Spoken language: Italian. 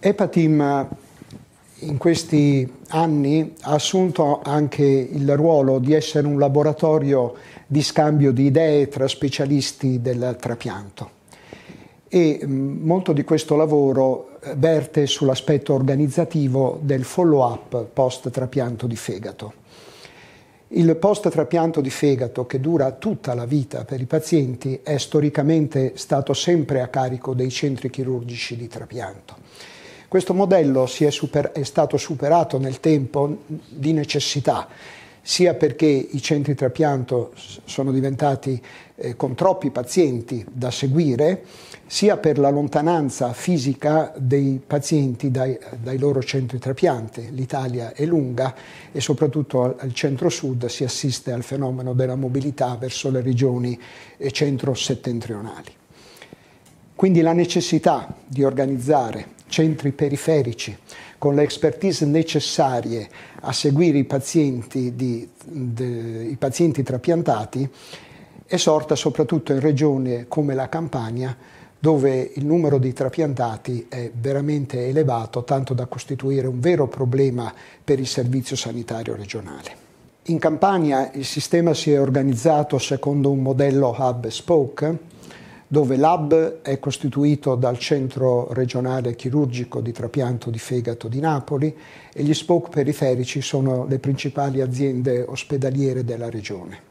Epatim eh, in questi anni ha assunto anche il ruolo di essere un laboratorio di scambio di idee tra specialisti del trapianto e mm, molto di questo lavoro eh, verte sull'aspetto organizzativo del follow-up post trapianto di fegato. Il post trapianto di fegato, che dura tutta la vita per i pazienti, è storicamente stato sempre a carico dei centri chirurgici di trapianto questo modello è, super, è stato superato nel tempo di necessità sia perché i centri trapianto sono diventati eh, con troppi pazienti da seguire, sia per la lontananza fisica dei pazienti dai, dai loro centri trapianti. L'Italia è lunga e soprattutto al, al centro-sud si assiste al fenomeno della mobilità verso le regioni eh, centro-settentrionali. Quindi la necessità di organizzare centri periferici con le expertise necessarie a seguire i pazienti, di, de, i pazienti trapiantati è sorta soprattutto in regioni come la Campania dove il numero di trapiantati è veramente elevato, tanto da costituire un vero problema per il servizio sanitario regionale. In Campania il sistema si è organizzato secondo un modello hub spoke, dove l'hub è costituito dal centro regionale chirurgico di trapianto di fegato di Napoli e gli spoke periferici sono le principali aziende ospedaliere della regione.